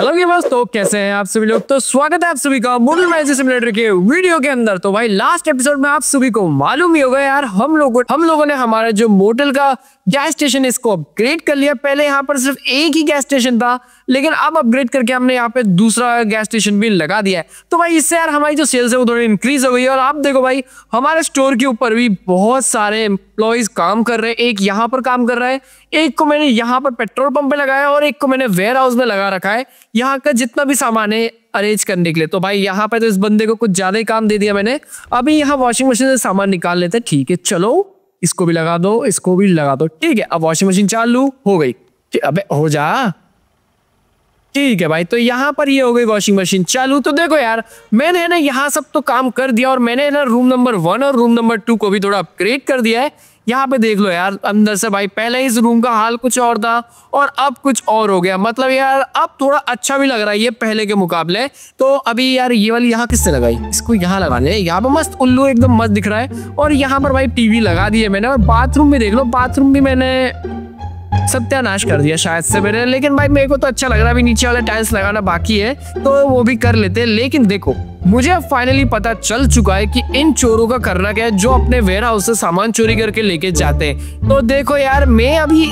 hello gamers तो कैसे हैं आप सभी लोग तो स्वागत है आप सभी का मोबाइल मैजिक सिमुलेटर के वीडियो के अंदर तो भाई लास्ट एपिसोड में आप सभी को मालूम ही होगा यार हम लोगों हम लोगों ने हमारा जो मोटल का गैस स्टेशन है इसको अपग्रेड कर लिया पहले यहाँ पर सिर्फ एक ही गैस स्टेशन था लेकिन अब अपग्रेड करके हमने यहाँ पे दूसरा गैस स्टेशन भी लगा दिया है तो भाई इससे यार हमारी जो सेल्स है वो थोड़ी इंक्रीज हो गई है और आप देखो भाई हमारे स्टोर के ऊपर भी बहुत सारे एम्प्लॉयज काम कर रहे हैं एक यहाँ पर काम कर रहा है एक को मैंने यहाँ पर पेट्रोल पंप पे लगाया और एक को मैंने वेयर हाउस में लगा रखा है यहाँ का जितना भी सामान है अरेंज करने के लिए तो भाई यहाँ पे तो इस बंदे को कुछ ज्यादा ही काम दे दिया मैंने अभी यहाँ वॉशिंग मशीन से सामान निकाल लेते हैं ठीक है चलो इसको भी लगा दो इसको भी लगा दो ठीक है अब वॉशिंग मशीन चालू हो गई अबे हो जा ठीक है भाई तो यहाँ पर ये हो गई वॉशिंग मशीन चालू तो देखो यार मैंने ना यहाँ सब तो काम कर दिया और मैंने ना रूम नंबर वन और रूम नंबर टू को भी थोड़ा अपग्रेड कर दिया है यहाँ पे देख लो यार अंदर से भाई पहले इस रूम का हाल कुछ और था और अब कुछ और हो गया मतलब यार अब थोड़ा अच्छा भी लग रहा है ये पहले के मुकाबले तो अभी यार ये वाली यहाँ किससे लगाई इसको यहाँ लगाने यहाँ पे मस्त उल्लू एकदम मस्त दिख रहा है और यहाँ पर भाई टीवी लगा दी है मैंने और बाथरूम भी देख लो बाथरूम भी मैंने सत्यानाश कर दिया शायद से मेरे लेकिन भाई मेरे को तो अच्छा लग रहा है अभी नीचे वाले टाइल्स लगाना बाकी है तो वो भी कर लेते हैं लेकिन देखो मुझे अब फाइनली पता चल चुका है कि इन चोरों का करना क्या है जो अपने वेयर हाउस से सामान चोरी करके लेके जाते हैं तो देखो यार मैं अभी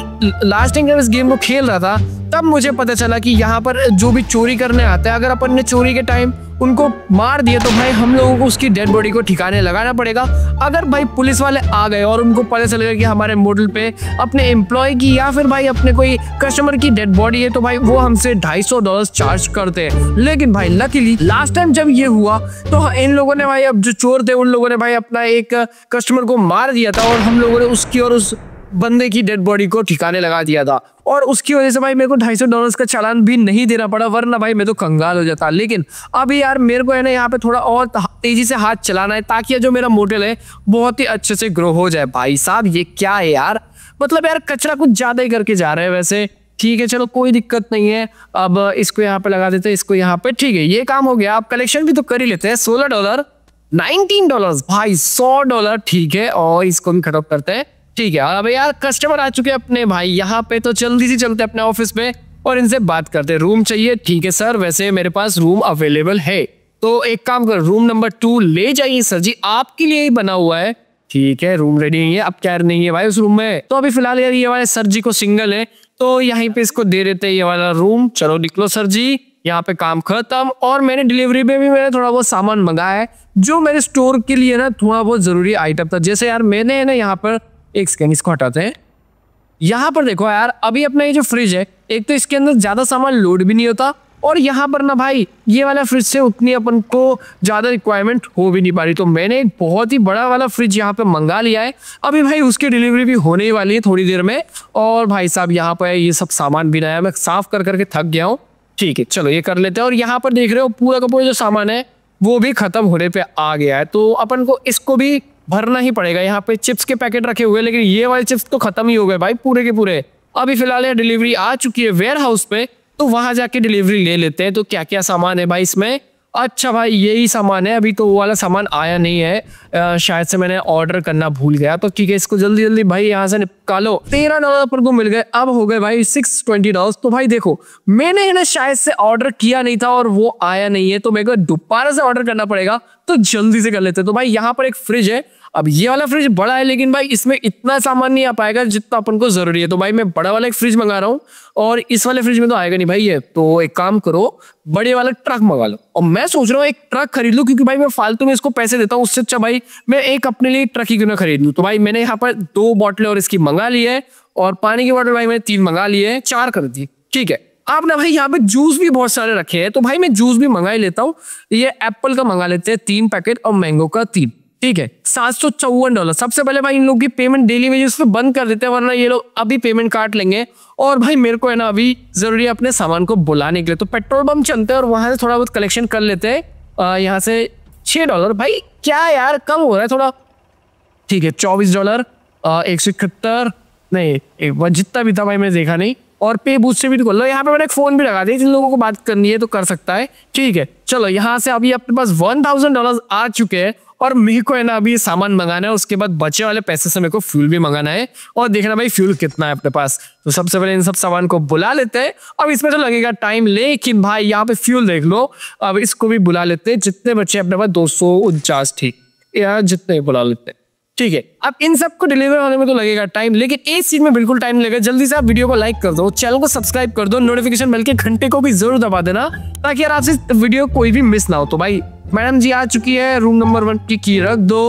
लास्ट टाइम जब इस गेम को खेल रहा था तब मुझे पता चला कि यहाँ पर जो भी चोरी करने आते हैं अगर अपन ने चोरी के टाइम उनको मार दिया तो भाई हम लोगों को उसकी डेड बॉडी को ठिकाने लगाना पड़ेगा अगर भाई पुलिस वाले आ गए और उनको पता चल गया कि हमारे मॉडल पे अपने एम्प्लॉय की या फिर भाई अपने कोई कस्टमर की डेड बॉडी है तो भाई वो हमसे ढाई सौ डॉलर चार्ज करते हैं लेकिन भाई लकीली लास्ट टाइम जब ये हुआ तो इन लोगों ने भाई अब जो चोर थे उन लोगों ने भाई अपना एक कस्टमर को मार दिया था और हम लोगों ने उसकी और उस बंदे की डेड बॉडी को ठिकाने लगा दिया था और उसकी वजह से भाई मेरे को ढाई सौ डॉलर का चालान भी नहीं देना पड़ा वरना भाई मैं तो कंगाल हो जाता लेकिन अभी यार मेरे को है ना यहाँ पे थोड़ा और तेजी से हाथ चलाना है ताकि जो मेरा मोटल है बहुत ही अच्छे से ग्रो हो जाए भाई साहब ये क्या है यार मतलब यार कचरा कुछ ज्यादा ही करके जा रहे हैं वैसे ठीक है चलो कोई दिक्कत नहीं है अब इसको यहाँ पे लगा देते हैं इसको यहाँ पे ठीक है ये काम हो गया आप कलेक्शन भी तो कर ही लेते हैं सोलह डॉलर नाइनटीन डॉलर भाई सौ डॉलर ठीक है और इसको भी खटअप करते हैं ठीक है अब यार कस्टमर आ चुके हैं अपने भाई यहाँ पे तो जल्दी से चलते अपने ऑफिस में और इनसे बात करते रूम चाहिए ठीक है सर वैसे मेरे पास रूम अवेलेबल है तो एक काम कर रूम नंबर टू ले जाइए सर जी आपके लिए ही बना हुआ है ठीक है रूम रेडी नहीं है अब कैर नहीं है भाई उस रूम में तो अभी फिलहाल यार ये वाले सर जी को सिंगल है तो यहीं पे इसको दे देते हैं ये वाला रूम चलो निकलो सर जी यहाँ पे काम खत्म और मैंने डिलीवरी में भी मैंने थोड़ा बहुत सामान मंगाया है जो मेरे स्टोर के लिए ना थोड़ा बहुत जरूरी आइटम था जैसे यार मैंने ना यहाँ पर एक सेकेंड इसको हटाते हैं यहाँ पर देखो यार अभी अपना ये जो फ्रिज है एक तो इसके अंदर ज़्यादा सामान लोड भी नहीं होता और यहाँ पर ना भाई ये वाला फ्रिज से उतनी अपन को ज़्यादा रिक्वायरमेंट हो भी नहीं पा रही तो मैंने एक बहुत ही बड़ा वाला फ्रिज यहाँ पे मंगा लिया है अभी भाई उसकी डिलीवरी भी होने ही वाली है थोड़ी देर में और भाई साहब यहाँ पर ये सब सामान भी नया मैं साफ़ कर करके थक गया हूँ ठीक है चलो ये कर लेते हैं और यहाँ पर देख रहे हो पूरा का पूरा जो सामान है वो भी ख़त्म होने पर आ गया है तो अपन को इसको भी भरना ही पड़ेगा यहाँ पे चिप्स के पैकेट रखे हुए लेकिन ये वाले चिप्स तो खत्म ही हो गए भाई पूरे के पूरे अभी फिलहाल ये डिलीवरी आ चुकी है वेयर हाउस पे तो वहां जाके डिलीवरी ले लेते हैं तो क्या क्या सामान है भाई इसमें अच्छा भाई यही सामान है अभी तो वो वाला सामान आया नहीं है आ, शायद से मैंने ऑर्डर करना भूल गया तो ठीक है इसको जल्दी जल्दी भाई यहाँ से निकालो तेरह डॉलर पर को मिल गए अब हो गए भाई सिक्स ट्वेंटी डॉलर तो भाई देखो मैंने ना शायद से ऑर्डर किया नहीं था और वो आया नहीं है तो मेरे को दोबारा से ऑर्डर करना पड़ेगा तो जल्दी से कर लेते तो भाई यहाँ पर एक फ्रिज है अब ये वाला फ्रिज बड़ा है लेकिन भाई इसमें इतना सामान नहीं आ पाएगा जितना अपन को जरूरी है तो भाई मैं बड़ा वाला एक फ्रिज मंगा रहा हूँ और इस वाले फ्रिज में तो आएगा नहीं भाई ये तो एक काम करो बड़े वाला ट्रक मंगा लो और मैं सोच रहा हूँ एक ट्रक खरीद लू क्योंकि भाई मैं फालतू में इसको पैसे देता हूँ उससे अच्छा भाई मैं एक अपने लिए ट्रक ही क्यों ना खरीद लू तो भाई मैंने यहाँ पर दो बॉटलें और इसकी मंगा ली है और पानी की बॉटल भाई मैंने तीन मंगा ली है चार कर दी ठीक है आप ना भाई यहाँ पे जूस भी बहुत सारे रखे हैं तो भाई मैं जूस भी मंगा ही लेता हूँ ये एप्पल का मंगा लेते हैं तीन पैकेट और मैंगो का तीन ठीक है सात सौ चौवन डॉलर सबसे पहले भाई इन लोग की पेमेंट डेली वेजेस पे बंद कर देते हैं वरना ये लोग अभी पेमेंट काट लेंगे और भाई मेरे को है ना अभी ज़रूरी है अपने सामान को बुलाने के लिए तो पेट्रोल पंप चलते हैं और वहां से थोड़ा बहुत कलेक्शन कर लेते हैं यहाँ से छः डॉलर भाई क्या यार कम हो रहा है थोड़ा ठीक है चौबीस डॉलर एक सौ इकहत्तर नहीं जितना भी था भाई मैंने देखा नहीं और पे बूथ से भी तो खोल लो यहाँ पे मैंने एक फ़ोन भी लगा दिया जिन लोगों को बात करनी है तो कर सकता है ठीक है चलो यहाँ से अभी अपने पास वन थाउजेंड डॉलर आ चुके हैं और मेरे को है ना अभी सामान मंगाना है उसके बाद बचे वाले पैसे से मेरे को फ्यूल भी मंगाना है और देखना भाई फ्यूल कितना है अपने पास तो सबसे पहले इन सब सामान को बुला लेते हैं अब इसमें तो लगेगा टाइम लेकिन भाई यहाँ पे फ्यूल देख लो अब इसको भी बुला लेते हैं जितने बचे अपने पास दो सौ उनचास ठीक या जितने बुला लेते हैं ठीक है अब इन सब को डिलीवर होने में तो लगेगा टाइम लेकिन एक चीज में बिल्कुल टाइम लगेगा जल्दी से आप वीडियो को लाइक कर दो चैनल को सब्सक्राइब कर दो नोटिफिकेशन बेल के घंटे को भी जरूर दबा देना ताकि यार आपसे वीडियो कोई भी मिस ना हो तो भाई मैडम जी आ चुकी है रूम नंबर वन की की रख दो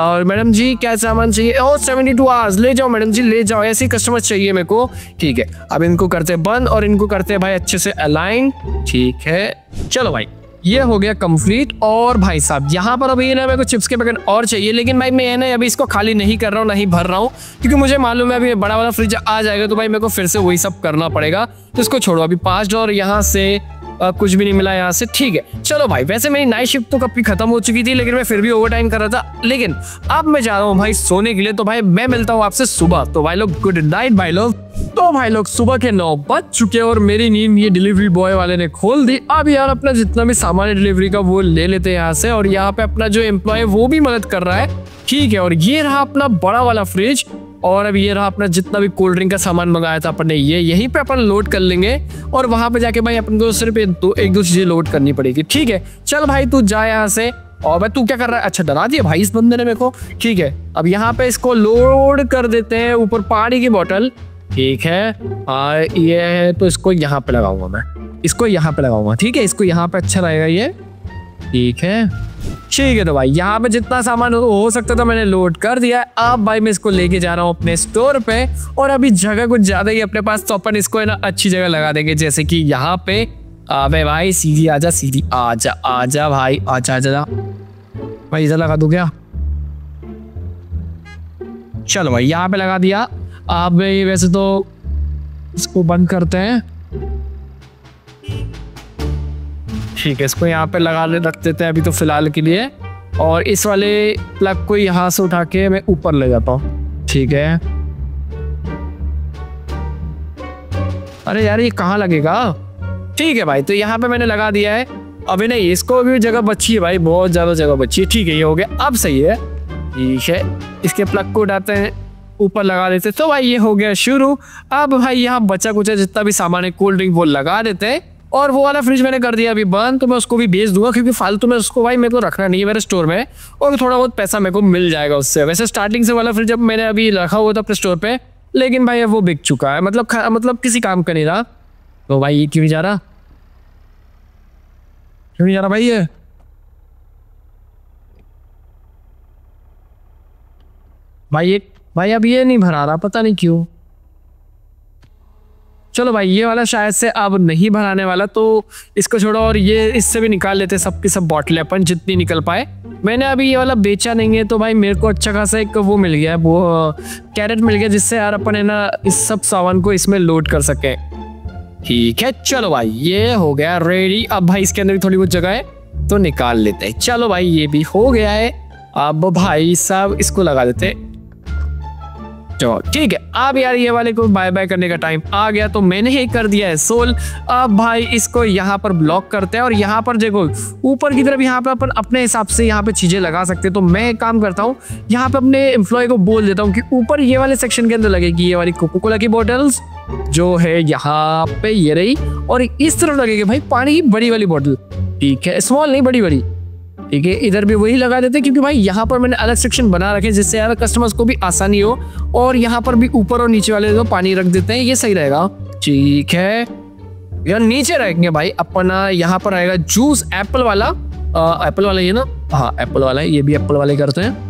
और मैडम जी क्या सामान चाहिए ओ सेवेंटी टू आवर्स ले जाओ मैडम जी ले जाओ ऐसे कस्टमर चाहिए मेरे को ठीक है अब इनको करते हैं बंद और इनको करते हैं भाई अच्छे से अलाइन ठीक है चलो भाई ये हो गया कंप्लीट और भाई साहब यहाँ पर अभी ना मेरे को चिप्स के पैकेट और चाहिए लेकिन भाई मैं ना अभी इसको खाली नहीं कर रहा हूँ नहीं भर रहा हूँ क्योंकि मुझे मालूम है अभी बड़ा वाला फ्रिज आ जाएगा तो भाई मेरे को फिर से वही सब करना पड़ेगा तो इसको छोड़ो अभी पाँच डॉलर यहाँ से आ, कुछ भी नहीं मिला यहाँ से ठीक है चलो भाई वैसे मेरी नाइट शिफ्ट तो कभी खत्म हो चुकी थी लेकिन मैं फिर भी ओवर टाइम कर रहा था लेकिन अब मैं जा रहा हूँ भाई सोने के लिए तो भाई मैं मिलता हूँ आपसे सुबह तो भाई लोग गुड नाइट भाई लोग तो भाई लोग सुबह के नौ बज चुके हैं और मेरी नींद ये डिलीवरी बॉय वाले ने खोल दी अब यार अपना जितना भी सामान है डिलीवरी का वो ले लेते हैं यहाँ से और यहाँ पे अपना जो एम्प्लॉय वो भी मदद कर रहा है ठीक है और ये रहा अपना बड़ा वाला फ्रिज और अब ये रहा अपना जितना भी कोल्ड ड्रिंक का सामान मंगाया था अपन ने ये यहीं पे अपन लोड कर लेंगे और वहां पे जाके भाई अपन को सिर्फ एक दो चीजें लोड करनी पड़ेगी ठीक है चल भाई तू जा यहाँ से और भाई तू क्या कर रहा है अच्छा डरा दिया भाई इस बंदे ने मेरे को ठीक है अब यहाँ पे इसको लोड कर देते हैं ऊपर पानी की बॉटल ठीक है आ, हाँ, ये है तो इसको यहाँ पे लगाऊंगा मैं इसको यहाँ पे लगाऊंगा ठीक है इसको यहाँ पे अच्छा रहेगा ये ठीक है ठीक है तो भाई यहाँ पे जितना सामान हो सकता था मैंने लोड कर दिया है अब भाई मैं इसको लेके जा रहा हूँ अपने स्टोर पे और अभी जगह कुछ ज्यादा ही अपने पास तो अपन इसको है ना अच्छी जगह लगा देंगे जैसे कि यहाँ पे अबे भाई सीधी आजा सीधी आजा आजा भाई आजा आजा भाई इधर लगा दू क्या चलो भाई यहाँ पे लगा दिया आप भाई वैसे तो इसको बंद करते हैं ठीक है इसको यहाँ पे लगा रख देते हैं अभी तो फ़िलहाल के लिए और इस वाले प्लग को यहाँ से उठा के मैं ऊपर ले जाता हूँ ठीक है अरे यार ये कहाँ लगेगा ठीक है भाई तो यहाँ पे मैंने लगा दिया है अभी नहीं इसको भी जगह बची है भाई बहुत ज़्यादा जगह बची है ठीक है ये हो गया अब सही है ठीक है इसके प्लग को उठाते हैं ऊपर लगा देते तो भाई ये हो गया शुरू अब भाई यहाँ बचा कुचा जितना भी सामान है कोल्ड ड्रिंक वो लगा देते हैं और वो वाला फ्रिज मैंने कर दिया अभी बंद तो मैं उसको भी बेच दूंगा क्योंकि फालतू में उसको भाई मेरे को रखना नहीं है मेरे स्टोर में और थोड़ा बहुत पैसा मेरे को मिल जाएगा उससे वैसे स्टार्टिंग से वाला फ्रिज अब मैंने अभी रखा हुआ था अपने स्टोर पर लेकिन भाई अब वो बिक चुका है मतलब मतलब किसी काम का नहीं रहा तो भाई ये क्यों नहीं जा रहा क्यों नहीं जा रहा भाई ये भाई ये भाई अब ये नहीं भरा रहा पता नहीं क्यों चलो भाई ये वाला शायद से अब नहीं भराने वाला तो इसको छोड़ो और ये इससे भी निकाल लेते सब की सब बॉटलें अपन जितनी निकल पाए मैंने अभी ये वाला बेचा नहीं है तो भाई मेरे को अच्छा खासा एक वो मिल गया वो कैरेट मिल गया जिससे यार अपन है ना इस सब सामान को इसमें लोड कर सके ठीक है चलो भाई ये हो गया रेडी अब भाई इसके अंदर भी थोड़ी बहुत जगह है तो निकाल लेते हैं चलो भाई ये भी हो गया है अब भाई साहब इसको लगा देते चलो ठीक है अब यार ये वाले को बाय बाय करने का टाइम आ गया तो मैंने ही कर दिया है सोल अब भाई इसको यहाँ पर ब्लॉक करते हैं और यहाँ पर देखो ऊपर की तरफ यहाँ पर अपन अपने हिसाब से यहाँ पे चीजें लगा सकते हैं तो मैं एक काम करता हूँ यहाँ पे अपने एम्प्लॉय को बोल देता हूँ कि ऊपर ये वाले सेक्शन के अंदर लगेगी ये वाली कोको कोला की बॉटल्स जो है यहाँ पे ये रही और इस तरफ लगेगी भाई पानी की बड़ी वाली बॉटल ठीक है स्मॉल नहीं बड़ी बड़ी ठीक है इधर भी वही लगा देते क्योंकि भाई यहाँ पर मैंने अलग सेक्शन बना रखे जिससे यार कस्टमर्स को भी आसानी हो और यहाँ पर भी ऊपर और नीचे वाले जो पानी रख देते हैं ये सही रहेगा ठीक है यार नीचे रहेंगे भाई अपना यहाँ पर आएगा जूस एप्पल वाला एप्पल वाला ये ना हाँ एप्पल वाला है ये भी एप्पल वाले करते हैं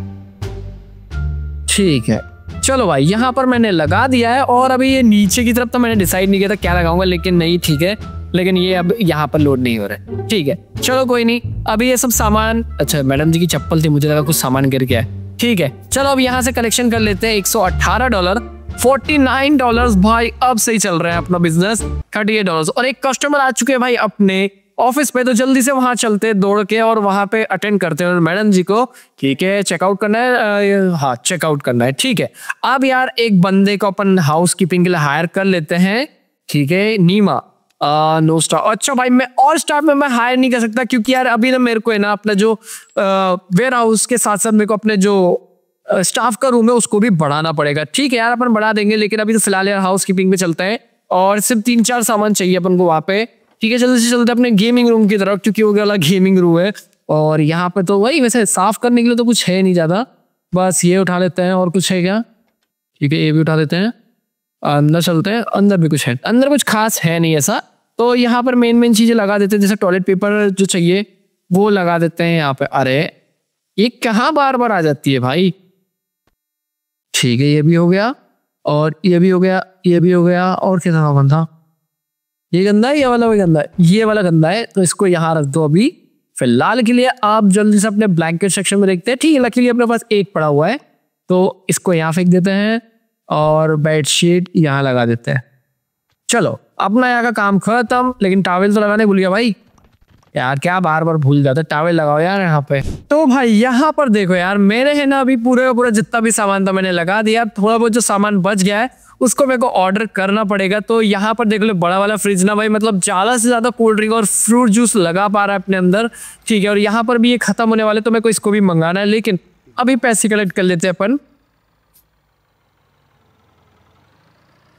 ठीक है चलो भाई यहाँ पर मैंने लगा दिया है और अभी ये नीचे की तरफ तो मैंने डिसाइड नहीं किया था क्या लगाऊंगा लेकिन नहीं ठीक है लेकिन ये अब यहाँ पर लोड नहीं हो रहा है ठीक है चलो कोई नहीं अभी ये सब सामान अच्छा मैडम जी की चप्पल थी मुझे लगा कुछ सामान गिर गया है ठीक है चलो अब यहाँ से कलेक्शन कर लेते हैं एक डॉलर 49 डॉलर्स भाई अब सही चल रहा है अपना बिजनेस 38 डॉलर्स और एक कस्टमर आ चुके हैं भाई अपने ऑफिस पे तो जल्दी से वहां चलते दौड़ के और वहां पे अटेंड करते हैं मैडम जी को ठीक है चेकआउट करना है हाँ चेकआउट करना है ठीक है अब यार एक बंदे को अपन हाउस कीपिंग के लिए हायर कर लेते हैं ठीक है नीमा नो स्टार अच्छा भाई मैं और स्टाफ में मैं हायर नहीं कर सकता क्योंकि यार अभी ना मेरे को है ना अपना जो वेयर हाउस के साथ साथ मेरे को अपने जो स्टाफ का रूम है उसको भी बढ़ाना पड़ेगा ठीक है यार अपन बढ़ा देंगे लेकिन अभी तो फिलहाल यार हाउस कीपिंग में चलते हैं और सिर्फ तीन चार सामान चाहिए अपन को वहाँ पे ठीक है चलते चलते अपने गेमिंग रूम की तरफ क्योंकि वो गला गेमिंग रूम है और यहाँ पे तो वही वैसे साफ करने के लिए तो कुछ है नहीं ज़्यादा बस ये उठा लेते हैं और कुछ है क्या ठीक है ये भी उठा लेते हैं अंदर चलते हैं अंदर भी कुछ है अंदर कुछ खास है नहीं ऐसा तो यहाँ पर मेन मेन चीज़ें लगा देते हैं जैसे टॉयलेट पेपर जो चाहिए वो लगा देते हैं यहाँ पे अरे ये कहाँ बार बार आ जाती है भाई ठीक है ये भी हो गया और ये भी हो गया ये भी हो गया और कैसा सामान था ये गंदा है ये वाला भी गंदा है ये वाला गंदा है तो इसको यहाँ रख दो अभी फिलहाल के लिए आप जल्दी से अपने ब्लैंकेट सेक्शन में देखते हैं ठीक है लकीली अपने पास एक पड़ा हुआ है तो इसको यहाँ फेंक देते हैं और बेडशीट यहाँ लगा देते हैं चलो अपना यहाँ का काम खत्म लेकिन टावेल तो लगाने भूल गया भाई यार क्या बार बार भूल जाता है टावेल लगाओ यार यहाँ पे तो भाई यहाँ पर देखो यार मैंने है ना अभी पूरे का पूरा जितना भी सामान था मैंने लगा दिया थोड़ा बहुत जो सामान बच गया है उसको मेरे को ऑर्डर करना पड़ेगा तो यहाँ पर देख लो बड़ा वाला फ्रिज ना भाई मतलब ज़्यादा से ज़्यादा कोल्ड ड्रिंक और फ्रूट जूस लगा पा रहा है अपने अंदर ठीक है और यहाँ पर भी ये खत्म होने वाले तो मेरे को इसको भी मंगाना है लेकिन अभी पैसे कलेक्ट कर लेते हैं अपन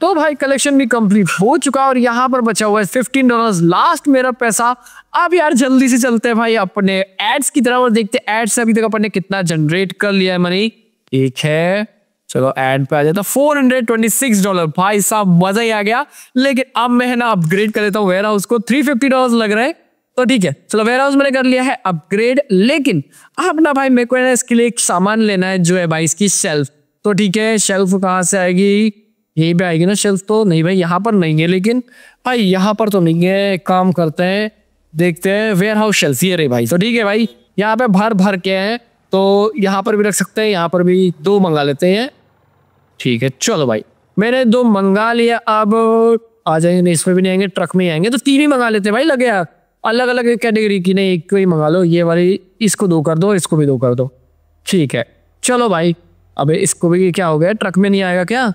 तो भाई कलेक्शन भी कंप्लीट हो चुका और यहाँ पर बचा हुआ है फिफ्टीन डॉलर लास्ट मेरा पैसा अब यार जल्दी से चलते हैं भाई अपने एड्स की तरफ और देखते हैं एड्स अभी तक अपन ने कितना जनरेट कर लिया है मनी एक है चलो एड पे आ जाता 426 डॉलर भाई साहब मजा ही आ गया लेकिन अब मैं है ना अपग्रेड कर लेता हूँ वेयर हाउस को 350 डॉलर लग रहे हैं तो ठीक है चलो वेयर हाउस मैंने कर लिया है अपग्रेड लेकिन अब ना भाई मेरे को ना इसके लिए एक सामान लेना है जो है भाई इसकी शेल्फ तो ठीक है शेल्फ कहाँ से आएगी यहीं पे आएगी ना शेल्फ तो नहीं भाई यहाँ पर नहीं है लेकिन भाई यहाँ पर तो नहीं है काम करते हैं देखते हैं वेयर हाउस शेल्फ ये रे भाई तो ठीक है भाई यहाँ पे भर भर के हैं तो यहाँ पर भी रख सकते हैं यहाँ पर भी दो मंगा लेते हैं ठीक है चलो भाई मैंने दो मंगा लिया अब आ जाएंगे इसमें भी नहीं आएंगे ट्रक में ही आएंगे तो तीन ही मंगा लेते हैं भाई लगे यार अलग अलग कैटेगरी की नहीं एक को ही मंगा लो ये वाली इसको दो कर दो इसको भी दो कर दो ठीक है चलो भाई अबे इसको भी क्या हो गया ट्रक में नहीं आएगा क्या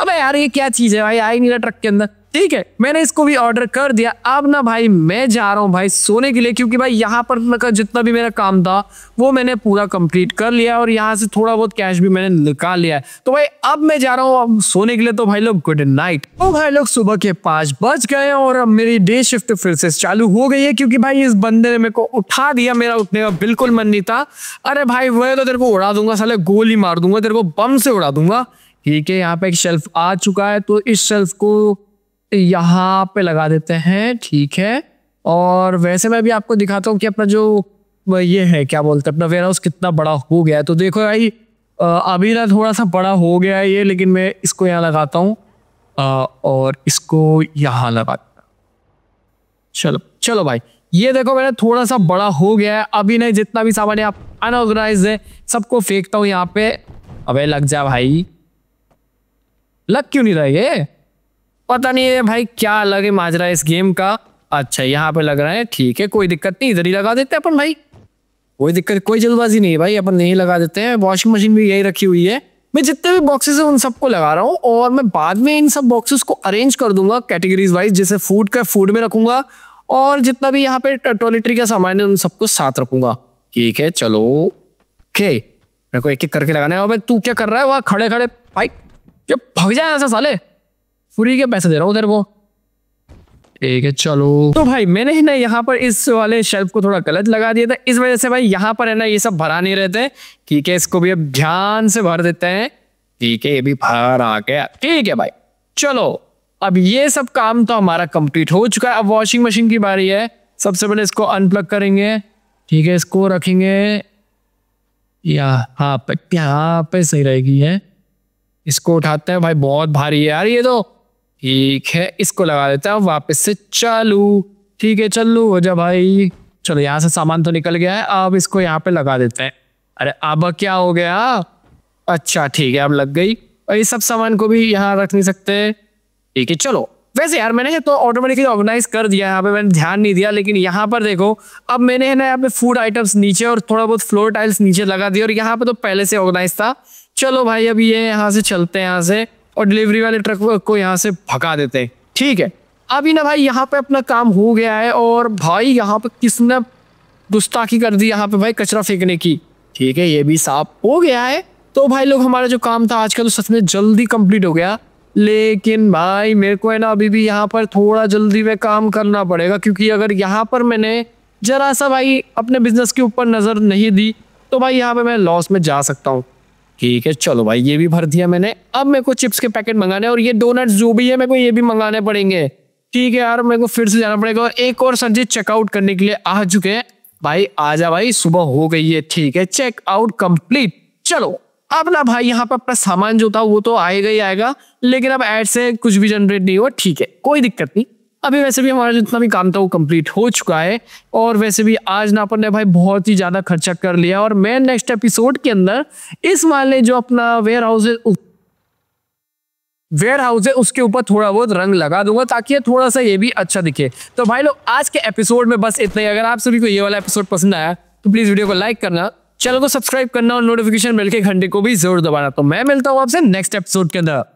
अब यार ये क्या चीज़ है भाई आई नहीं रहा ट्रक के अंदर ठीक है मैंने इसको भी ऑर्डर कर दिया अब ना भाई मैं जा रहा हूँ भाई सोने के लिए क्योंकि भाई यहाँ पर जितना भी मेरा काम था वो मैंने पूरा कंप्लीट कर लिया और यहाँ से थोड़ा बहुत कैश भी मैंने निकाल लिया है तो भाई अब मैं जा रहा हूँ अब सोने के लिए तो भाई लोग गुड नाइट तो भाई लोग सुबह के पांच बज गए और अब मेरी डे शिफ्ट फिर से चालू हो गई है क्योंकि भाई इस बंदे ने मेरे को उठा दिया मेरा उठने का बिल्कुल मन नहीं था अरे भाई वह तो तेरे को उड़ा दूंगा साले गोली मार दूंगा तेरे को बम से उड़ा दूंगा ठीक है यहाँ पे एक शेल्फ आ चुका है तो इस शेल्फ को यहाँ पे लगा देते हैं ठीक है और वैसे मैं भी आपको दिखाता हूँ कि अपना जो ये है क्या बोलते हैं अपना वेयर हाउस कितना बड़ा हो गया है तो देखो भाई अभी ना थोड़ा सा बड़ा हो गया है ये लेकिन मैं इसको यहाँ लगाता हूँ और इसको यहाँ लगा चलो चलो भाई ये देखो मैंने थोड़ा सा बड़ा हो गया है अभी नहीं जितना भी सामान आप अनऑर्गेनाइज है सबको फेंकता हूँ यहाँ पे अबे लग जा भाई लग क्यों नहीं रहा ये पता नहीं है भाई क्या अलग है माजरा इस गेम का अच्छा यहाँ पे लग रहा है ठीक है कोई दिक्कत नहीं इधर ही लगा देते अपन भाई कोई दिक्कत कोई जल्दबाजी नहीं है भाई अपन यही लगा देते हैं वॉशिंग मशीन भी यही रखी हुई है मैं जितने भी बॉक्सेस हैं उन सबको लगा रहा हूँ और मैं बाद में इन सब बॉक्सेस को अरेंज कर दूंगा कैटेगरीज वाइज जैसे फूड का फूड में रखूंगा और जितना भी यहाँ पे टॉयलेटरी का सामान है उन सबको साथ रखूंगा ठीक है चलो ओके मेरे को एक एक करके लगाना है और भाई तू क्या कर रहा है वहाँ खड़े खड़े भाई क्या भाग जाए ऐसा साले फ्री के पैसे दे रहा हूँ उधर वो ठीक है चलो तो भाई मैंने ही ना यहाँ पर इस वाले शेल्फ को थोड़ा गलत लगा दिया था इस वजह से भाई यहाँ पर है ना ये सब भरा नहीं रहते ठीक है इसको भी अब ध्यान से भर देते हैं ठीक है ये भी भर आ गया ठीक है भाई चलो अब ये सब काम तो हमारा कंप्लीट हो चुका है अब वॉशिंग मशीन की बारी है सबसे पहले इसको अनप्लग करेंगे ठीक है इसको रखेंगे या हाँ पे यहाँ पे सही रहेगी है इसको उठाते हैं भाई बहुत भारी है यार ये तो ठीक है इसको लगा देता है वापस से चालू ठीक है चलू हो जा भाई चलो यहाँ से सामान तो निकल गया है अब इसको यहाँ पे लगा देते हैं अरे अब क्या हो गया अच्छा ठीक है अब लग गई और ये सब सामान को भी यहाँ रख नहीं सकते ठीक है चलो वैसे यार मैंने तो ऑटोमेटिकली ऑर्गेनाइज कर दिया यहाँ पे मैंने ध्यान नहीं दिया लेकिन यहाँ पर देखो अब मैंने है ना यहाँ पे फूड आइटम्स नीचे और थोड़ा बहुत फ्लोर टाइल्स नीचे लगा दिया और यहाँ पे तो पहले से ऑर्गेनाइज था चलो भाई अब ये यहाँ से चलते हैं यहाँ से और डिलीवरी वाले ट्रक को यहाँ से भगा देते हैं ठीक है अभी ना भाई यहाँ पे अपना काम हो गया है और भाई यहाँ पे किसने गुस्ताखी कर दी यहाँ पे भाई कचरा फेंकने की ठीक है ये भी साफ हो गया है तो भाई लोग हमारा जो काम था आजकल तो सच में जल्दी कंप्लीट हो गया लेकिन भाई मेरे को है ना अभी भी यहाँ पर थोड़ा जल्दी में काम करना पड़ेगा क्योंकि अगर यहाँ पर मैंने जरा सा भाई अपने बिजनेस के ऊपर नज़र नहीं दी तो भाई यहाँ पे मैं लॉस में जा सकता हूँ ठीक है चलो भाई ये भी भर दिया मैंने अब मेरे को चिप्स के पैकेट मंगाने और ये डोनट जो भी है मेरे को ये भी मंगाने पड़ेंगे ठीक है यार मेरे को फिर से जाना पड़ेगा एक और संजय चेकआउट करने के लिए आ चुके हैं भाई आ जा भाई सुबह हो गई है ठीक है चेकआउट कंप्लीट चलो अब ना भाई यहाँ पर अपना सामान जो था वो तो आएगा ही आएगा लेकिन अब ऐड से कुछ भी जनरेट नहीं हुआ ठीक है कोई दिक्कत नहीं अभी वैसे भी हमारा जितना भी काम था वो कंप्लीट हो चुका है और वैसे भी आज ना अपन ने भाई बहुत ही ज़्यादा खर्चा कर लिया और मैं नेक्स्ट एपिसोड के अंदर इस ने जो अपना वेयर हाउस वेयर हाउस है उसके ऊपर थोड़ा बहुत रंग लगा दूंगा ताकि थोड़ा सा ये भी अच्छा दिखे तो भाई लोग आज के एपिसोड में बस इतना ही अगर आप सभी को ये वाला एपिसोड पसंद आया तो प्लीज़ वीडियो को लाइक करना चैनल को सब्सक्राइब करना और नोटिफिकेशन मिलकर के घंटे को भी जरूर दबाना तो मैं मिलता हूँ आपसे नेक्स्ट एपिसोड के अंदर